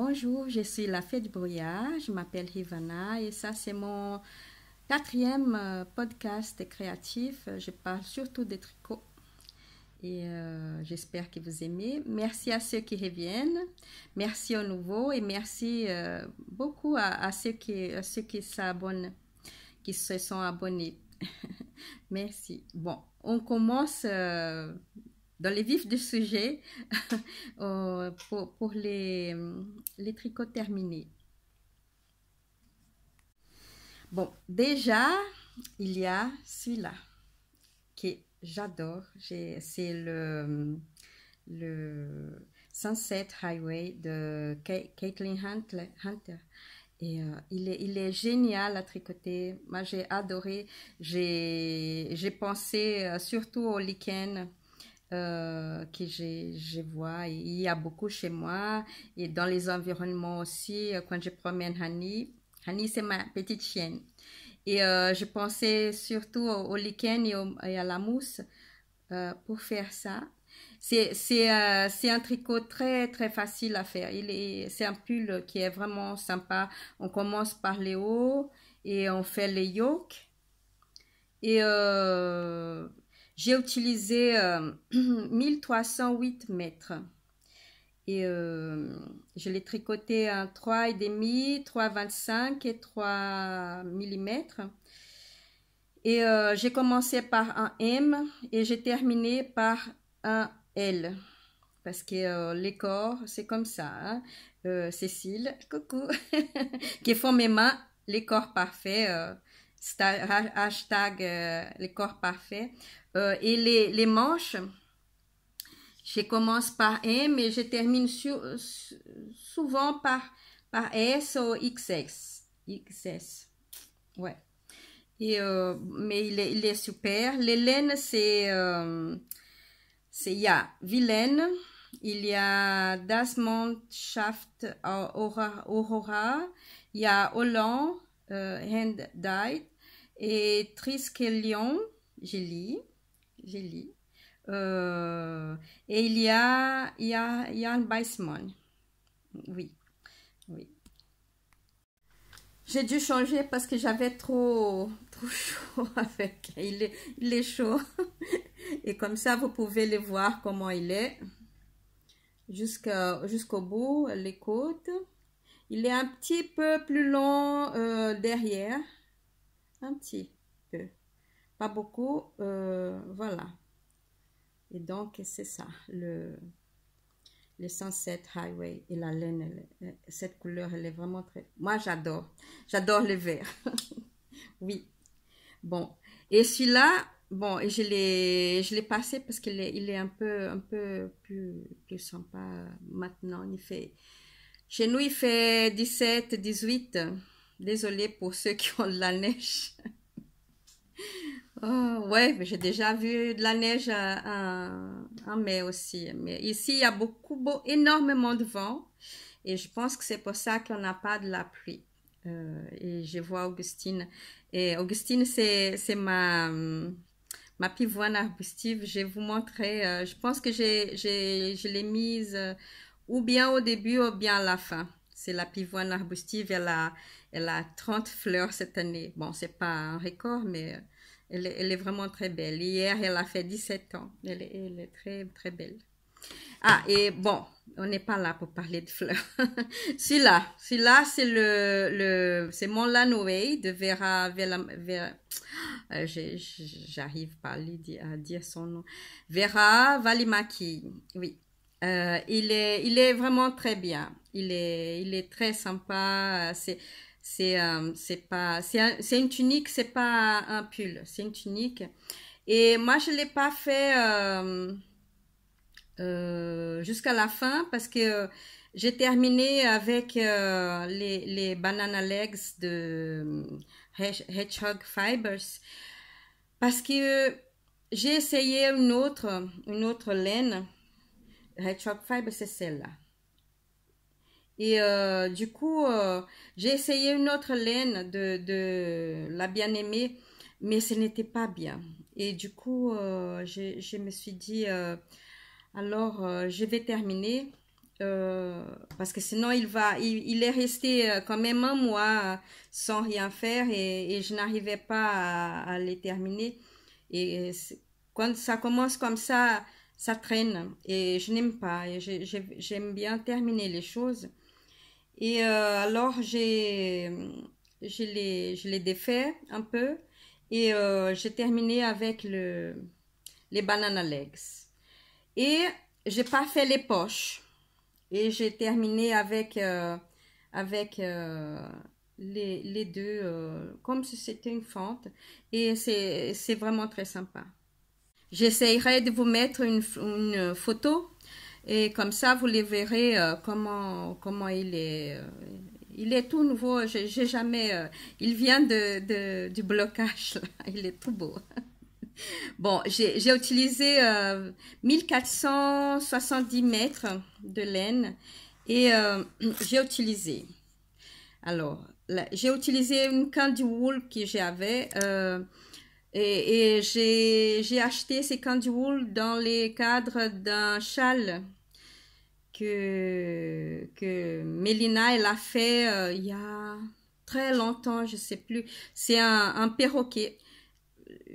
Bonjour, je suis la Fée du Brouillard, je m'appelle Rivana et ça c'est mon quatrième euh, podcast créatif. Je parle surtout des tricots et euh, j'espère que vous aimez. Merci à ceux qui reviennent, merci aux nouveaux et merci euh, beaucoup à, ceux qui, ceux qui s'abonnent, qui se sont abonnés. merci. Bon, on commence dans les vifs du sujet euh, pour, les, euh, les tricots terminés. Bon, déjà, il y a celui-là que j'adore. C'est le, le Sunset Highway de Caitlin Hunter. Et euh, il, est, il, est, génial à tricoter. Moi, j'ai adoré. J'ai pensé surtout au lichen euh, que je, vois. Il y a beaucoup chez moi et dans les environnements aussi. Euh, quand je promène Hani, Hani c'est ma petite chienne. Et euh, je pensais surtout au, lichen et, à la mousse euh, pour faire ça. C'est un tricot très très facile à faire. C'est un pull qui est vraiment sympa. On commence par les hauts et on fait les yokes Et j'ai utilisé 1308 euh, mètres. Et euh, je l'ai tricoté en 3,5, 3,25 et 3 mm. Et euh, j'ai commencé par un M et j'ai terminé par un L. Parce que les corps, c'est comme ça. Hein. Cécile, coucou, qui font mes mains, les corps parfaits hashtag le euh, les corps parfait euh, et les, les, manches, je commence par M et je termine euh, souvent par, par S ou XS. XS. Ouais. Et, mais il est, il est super. Les laines, c'est. c'est il y a Vilaine, il y a Das Mannschaft Aurora, Aurora, il y a Hollande, euh, Hand Died et Triskelion, j'ai lu, j'ai lu. Euh, et il y a, il y a Jan Weissmann. Oui, oui. J'ai dû changer parce que j'avais trop, trop chaud avec. Il est, chaud. Et comme ça, vous pouvez le voir comment il est. Jusqu'au bout, les côtes. Il est un petit peu plus long euh, derrière. Un petit peu. Pas beaucoup. Euh, voilà. Et donc, c'est ça. Le, le Sunset Highway et la laine. Euh, cette couleur, elle est vraiment très... Moi, j'adore. J'adore le vert. oui. Bon. Et celui-là, bon, et je l'ai, je l'ai passé parce qu'il est, il est un peu, un peu plus, plus sympa maintenant. Il fait, chez nous, il fait 17, 18. Désolée pour ceux qui ont de la neige. oh, ouais, j'ai déjà vu de la neige en mai aussi. Mais ici, il y a beaucoup, énormément de vent. Et je pense que c'est pour ça qu'on n'a pas de la pluie. Euh, et je vois Augustine. Et Augustine, c'est ma, pivoine arbustive. Je vais vous montrer. Euh, je pense que j'ai je l'ai mise euh, ou bien au début ou bien à la fin. C'est la pivoine arbustive, elle a, elle a 30 fleurs cette année. Bon, c'est pas un record, mais euh, elle, est vraiment très belle. Hier, elle a fait 17 ans. Elle, elle est très, très belle. Ah, et bon, on n'est pas là pour parler de fleurs. celui-là, là c'est le, c'est mon Lanoway de Vera, Vera, Vera ah, j'arrive pas à, dire, à dire son nom. Vera Valimaki, oui. Euh, il, est, il est vraiment très bien. Il est, il est très sympa. Euh, euh, c'est, pas, c'est, une tunique, c'est pas un pull, c'est une tunique. Et moi, je l'ai pas fait jusqu'à la fin parce que j'ai terminé avec les, les banana legs de Hedgehog Fibers parce que j'ai essayé une autre, une autre laine Hedgehog Fiber, c'est celle-là. Et euh, du coup, euh, j'ai essayé une autre laine de, de la bien-aimée, mais ce n'était pas bien. Et du coup, euh, je, me suis dit, alors je vais terminer, parce que sinon il, va, il, est resté quand même un mois sans rien faire et, je n'arrivais pas à, à, les terminer. Et quand ça commence comme ça, ça traîne et je n'aime pas. Et j'aime bien terminer les choses. Et euh, alors, j'ai, je les, défait un peu et euh, j'ai terminé avec le, les banana legs. Et j'ai pas fait les poches. Et j'ai terminé avec, euh, les, les, deux, comme si c'était une fente. Et c'est vraiment très sympa j'essaierai de vous mettre une, euh, photo et comme ça vous les verrez euh, comment, comment il est. Euh, il est tout nouveau, j'ai jamais. il vient de, du blocage, il est tout beau. Bon, j'ai utilisé 1470 mètres de laine et j'ai utilisé. Alors, j'ai utilisé une canne de wool que j'avais. Et, j'ai acheté ces candy wool dans les cadres d'un châle que, que Mélina, elle a fait euh, il y a très longtemps, je sais plus. C'est un, perroquet.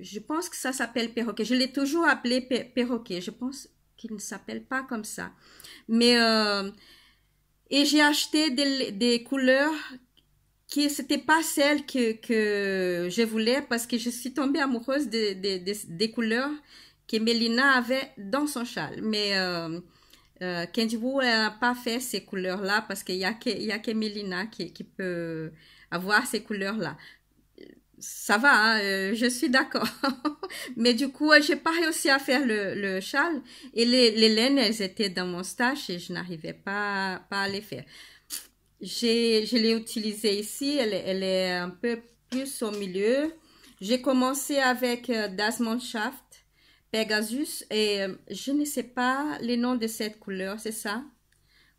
Je pense que ça s'appelle perroquet. Je l'ai toujours appelé perroquet. Je pense qu'il ne s'appelle pas comme ça. Mais... Euh, et j'ai acheté des, des couleurs c'était pas celle que, je voulais parce que je suis tombée amoureuse des, des, couleurs que Mélina avait dans son châle. Mais euh, euh n'a pas fait ces couleurs-là parce qu'il n'y a, que, y a que Mélina qui, qui peut avoir ces couleurs-là. Ça va, hein, euh, je suis d'accord. Mais du coup, j'ai pas réussi à faire le, châle. Et les, les laines, elles étaient dans mon stage et je n'arrivais pas, pas à les faire je l'ai utilisée ici. Elle, est un peu plus au milieu. J'ai commencé avec euh, Dasmanshaft, Pegasus. Et euh, je ne sais pas le nom de cette couleur, c'est ça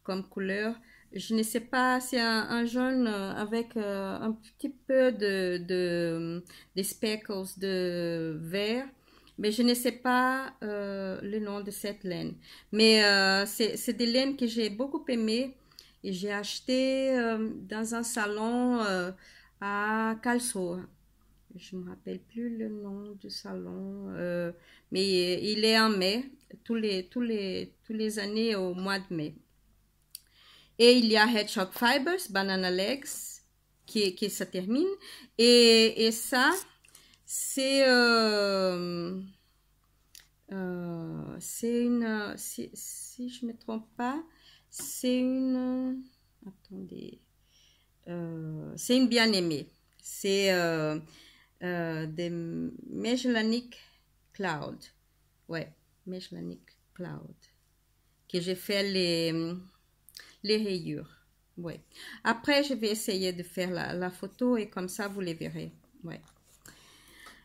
Comme couleur. Je ne sais pas, c'est un, jaune euh, avec un petit peu de, de, de, speckles de vert. Mais je ne sais pas le nom de cette laine. Mais c'est des laines que j'ai beaucoup aimées. Et j'ai acheté euh, dans un salon euh, à Calso. Je ne me rappelle plus le nom du salon, euh, mais il est en mai, tous les, tous, les, tous les années au mois de mai. Et il y a Hedgehog Fibers, Banana Legs, qui, qui se termine. Et, et ça, c'est c'est une, si, si je ne me trompe pas, c'est une... Euh, attendez. Euh, c'est une bien-aimée. C'est euh, des Mejlanic Cloud. Ouais, Mejlanic Cloud. Que j'ai fait les, les rayures. Ouais. Après, je vais essayer de faire la, photo et comme ça, vous les verrez. Ouais.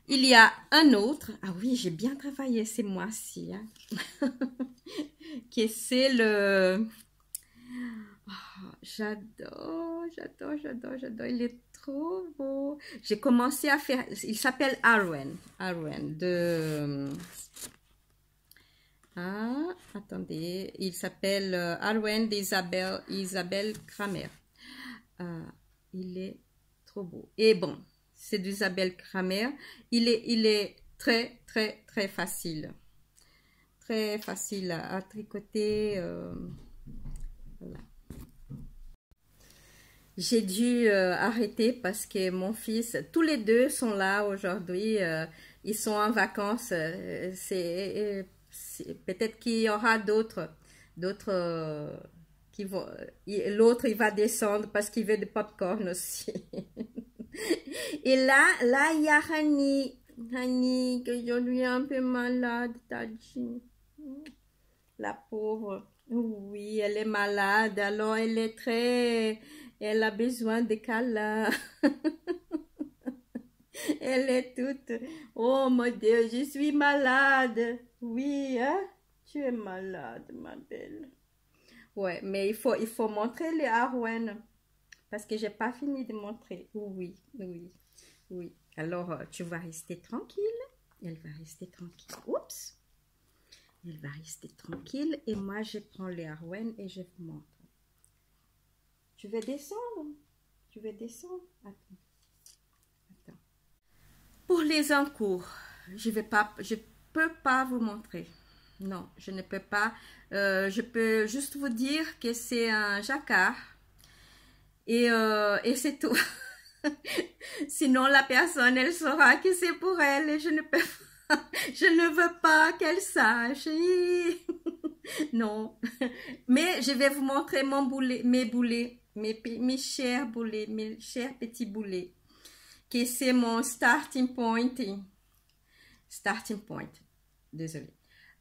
Il y a un autre, ah oui, j'ai bien travaillé c'est moi ci qui c'est le, ah, j'adore, j'adore, j'adore, j'adore. Il est trop beau. J'ai commencé à faire. Il s'appelle Arwen. Arwen de. Euh, ah, attendez. Il s'appelle euh, Arwen d'Isabelle Isabelle Kramer. Ah, il est trop beau. Et bon, c'est d'Isabelle Kramer. Il est, il est très, très, très facile. Très facile à, tricoter. Euh, j'ai dû euh, arrêter parce que mon fils, tous les deux sont là aujourd'hui. Euh, ils sont en vacances. Euh, c'est peut-être qu'il y aura d'autres, d'autres qui vont. L'autre, il va descendre parce qu'il veut du corn aussi. Et là, là, il y a Rani. Rani, que je lui ai un peu malade, La pauvre. Oui, elle est malade. Alors, elle est très elle a besoin de câlins. Elle est toute... Oh mon Dieu, je suis malade. Oui, hein? Tu es malade, ma belle. Ouais, mais il faut, il faut montrer les harwen Parce que j'ai pas fini de montrer. Oui, oui, oui. Alors, euh, tu vas rester tranquille. Elle va rester tranquille. Oups. Elle va rester tranquille. Et moi, je prends les Arwen et je vous montre. Je vais descendre. Je vais descendre. Attends. Attends. Pour les encours, je ne peux pas vous montrer. Non, je ne peux pas. Euh, je peux juste vous dire que c'est un jacquard. Et, euh, c'est tout. Sinon, la personne, elle saura que c'est pour elle. Et je ne peux pas. Je ne veux pas qu'elle sache. non. Mais je vais vous montrer mes boulets mes, mes chers boulets, mes chers petits boulets, que c'est mon starting point. Starting point, désolé.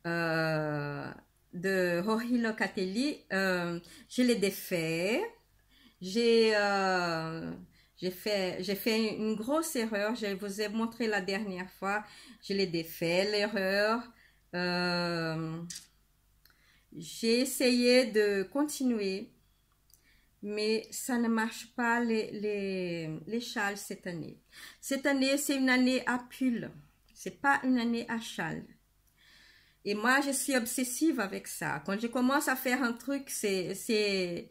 Euh, de Rory Locatelli, euh, je l'ai défait. J'ai euh, fait, fait une grosse erreur. Je vous ai montré la dernière fois. Je l'ai défait, l'erreur. j'ai essayé de continuer mais ça ne marche pas les, les, châles cette année. Cette année, c'est une année à pull. C'est pas une année à châle. Et moi, je suis obsessive avec ça. Quand je commence à faire un truc, c'est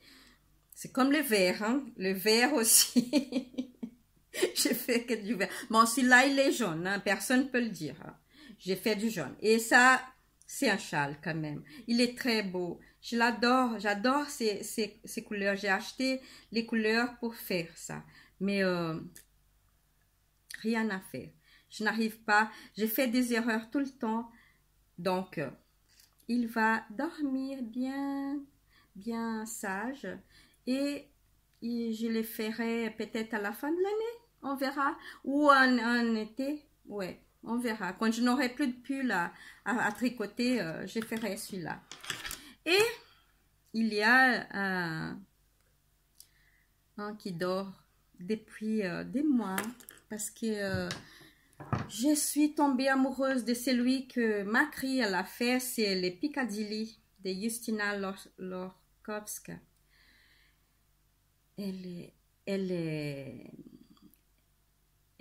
comme le verre. Hein. Le verre aussi. je fais que du verre. Bon, celui-là, il est jaune. Hein, personne ne peut le dire. Hein. J'ai fait du jaune. Et ça, c'est un châle quand même. Il est très beau. Je l'adore, j'adore ces, couleurs. J'ai acheté les couleurs pour faire ça. Mais euh, rien à faire. Je n'arrive pas. j'ai fait des erreurs tout le temps. Donc, euh, il va dormir bien, bien sage. Et, je les ferai peut-être à la fin de l'année. On verra. Ou en, été. Ouais on verra. Quand je n'aurai plus de pull à, tricoter, euh, je ferai celui-là. Et il y a euh, un qui dort depuis euh, des mois parce que euh, je suis tombée amoureuse de celui que Macri à a fait, c'est les Piccadilly de Justina Lorkovska. Elle est, elle est,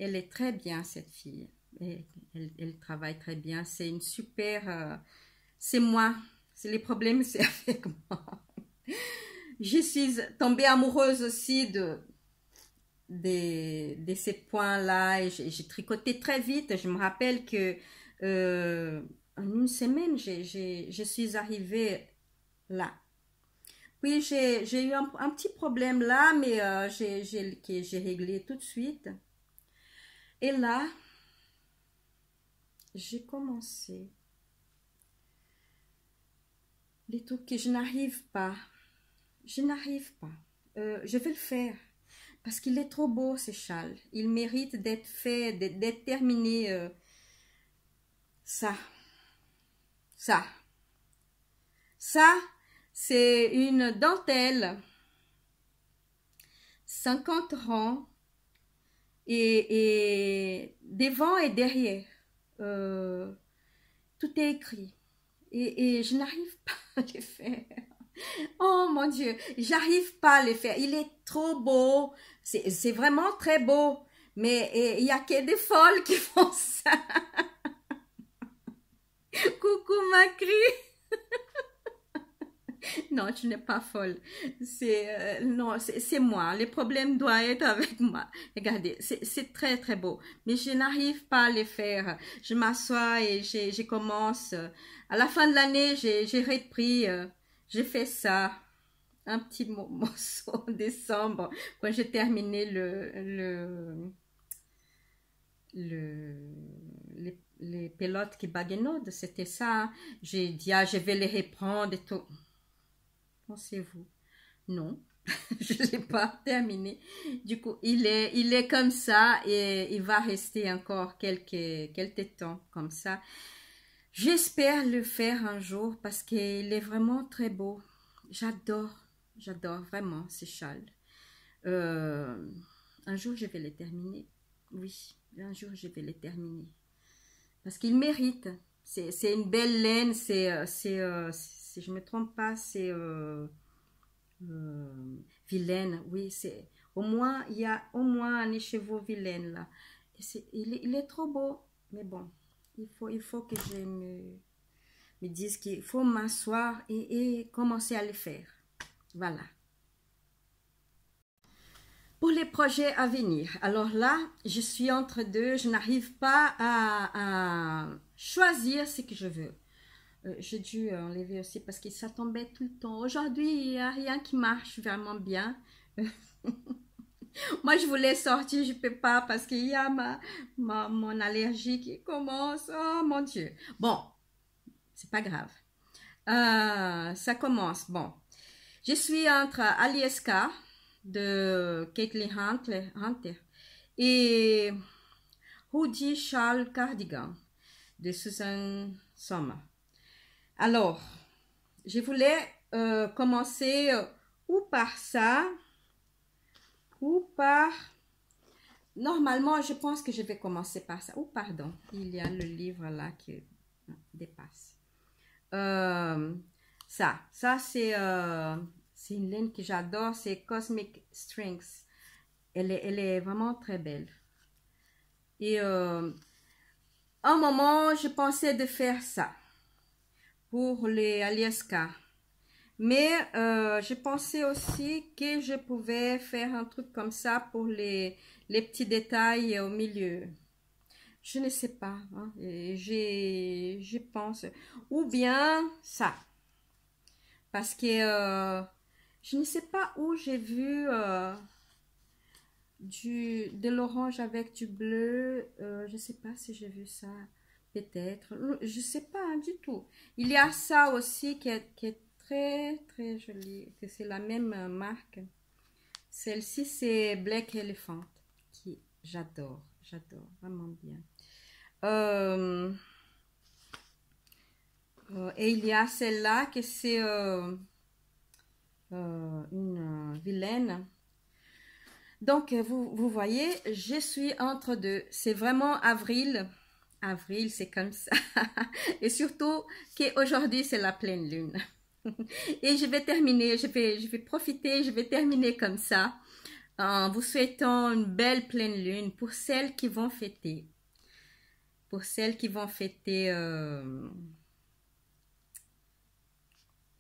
elle est très bien cette fille. elle travaille très bien. C'est une super. c'est moi c'est les problèmes, c'est avec moi. Je suis tombée amoureuse aussi de, ces points-là. Et j'ai tricoté très vite. Je me rappelle que euh, en une semaine, j'ai je suis arrivée là. Puis j'ai eu un, petit problème là, mais euh, j'ai réglé tout de suite. Et là, j'ai commencé les trucs je n'arrive pas. Je n'arrive pas. Euh, je vais le faire. Parce qu'il est trop beau, ce châle. Il mérite d'être fait, d'être terminé. Euh, ça. Ça. Ça, c'est une dentelle. 50 rangs. Et, devant et derrière. Euh, tout est écrit et, je n'arrive pas à le faire. Oh mon Dieu, j'arrive pas à le faire. Il est trop beau. C'est vraiment très beau. Mais il n'y a que des folles qui font ça. Coucou Macri. non, tu n'es pas folle. C'est euh, non, c'est moi. Le problème doit être avec moi. Regardez, c'est très très beau, mais je n'arrive pas à les faire. Je m'assois et je commence. À la fin de l'année, j'ai repris. Euh, j'ai fait ça un petit morceau en décembre quand j'ai terminé le, le, le les, pelotes qui baguenaudent. c'était ça. J'ai dit, ah, je vais les reprendre et tout. Pensez-vous Non, je n'ai pas terminé. Du coup, il est, il est comme ça et il va rester encore quelques, quelques temps comme ça. J'espère le faire un jour parce qu'il est vraiment très beau. J'adore, j'adore vraiment ce châle. Euh, un jour, je vais le terminer. Oui, un jour, je vais le terminer. Parce qu'il mérite. C'est une belle laine, c'est euh, euh, si je me trompe pas, c'est euh, euh, Vilaine. Oui, c'est au moins, il y a au moins un écheveau Vilaine là. il, est, trop beau, mais bon, il faut, il faut que je me, me dise qu'il faut m'asseoir et, commencer à le faire. Voilà. Pour les projets à venir, alors là, je suis entre deux, je n'arrive pas à choisir ce que je veux. Euh, j'ai dû euh, enlever aussi parce que ça tombait tout le temps. Aujourd'hui, il n'y a rien qui marche vraiment bien. Moi, je voulais sortir, je ne peux pas parce qu'il y a ma, mon allergie qui commence. Oh mon Dieu. Bon, c'est pas grave. Euh, ça commence. Bon, je suis entre Alieska de Caitlin Hunter, Hunter et Rudy Charles Cardigan de Susan Sommer. Alors, je voulais euh, commencer euh, ou par ça, ou par... Normalement, je pense que je vais commencer par ça. Ou pardon, il y a le livre là qui dépasse. Euh, ça, ça c'est une ligne que j'adore, c'est Cosmic Strings. Elle est, elle est vraiment très belle. Et un moment, je pensais de faire ça pour les cas Mais je euh, j'ai pensé aussi que je pouvais faire un truc comme ça pour les, petits détails au milieu. Je ne sais pas. Hein, j'ai je pense. Ou bien ça. Parce que euh, je ne sais pas où j'ai vu euh, du, de l'orange avec du bleu. je sais pas si j'ai vu ça peut-être. Je ne sais pas hein, du tout. Il y a ça aussi qui est, très, très joli. C'est la même marque. Celle-ci, c'est Black Elephant. Qui j'adore, j'adore vraiment bien. Euh, euh, et il y a celle-là que c'est euh, une vilaine. Donc, vous, vous voyez, je suis entre deux. C'est vraiment avril avril, c'est comme ça. Et surtout qu'aujourd'hui, c'est la pleine lune. Et je vais terminer, je vais, profiter, je vais terminer comme ça en vous souhaitant une belle pleine lune pour celles qui vont fêter. Pour celles qui vont fêter... Euh,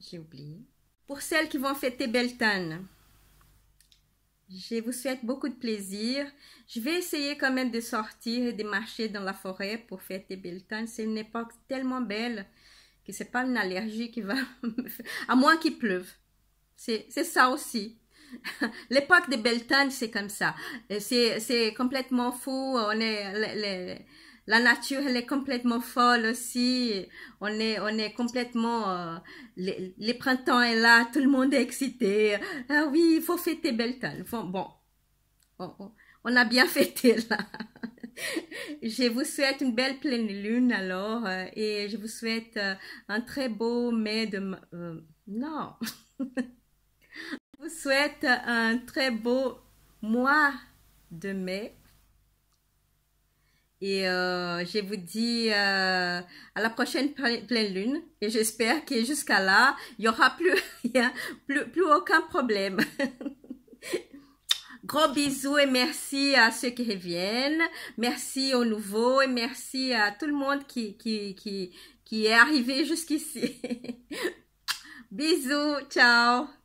j'ai oublié. Pour celles qui vont fêter Beltane. Je vous souhaite beaucoup de plaisir. Je vais essayer quand même de sortir et de marcher dans la forêt pour fêter des C'est une époque tellement belle que c'est pas une allergie qui va... à moins qu'il pleuve. C'est ça aussi. L'époque des belles c'est comme ça. C'est complètement fou. On est... La nature, elle est complètement folle aussi. On est, on est complètement... Euh, le les, printemps est là, tout le monde est excité. Ah oui, il faut fêter Beltane. Bon, oh, oh. On, a bien fêté là. je vous souhaite une belle pleine lune alors euh, et je vous souhaite euh, un très beau mai de... non. je vous souhaite un très beau mois de mai et euh, je vous dis euh, à la prochaine pleine lune. Et j'espère que jusqu'à là, il n'y aura plus, aucun problème. Gros bisous et merci à ceux qui reviennent. Merci aux nouveaux et merci à tout le monde qui, qui est arrivé jusqu'ici. bisous, ciao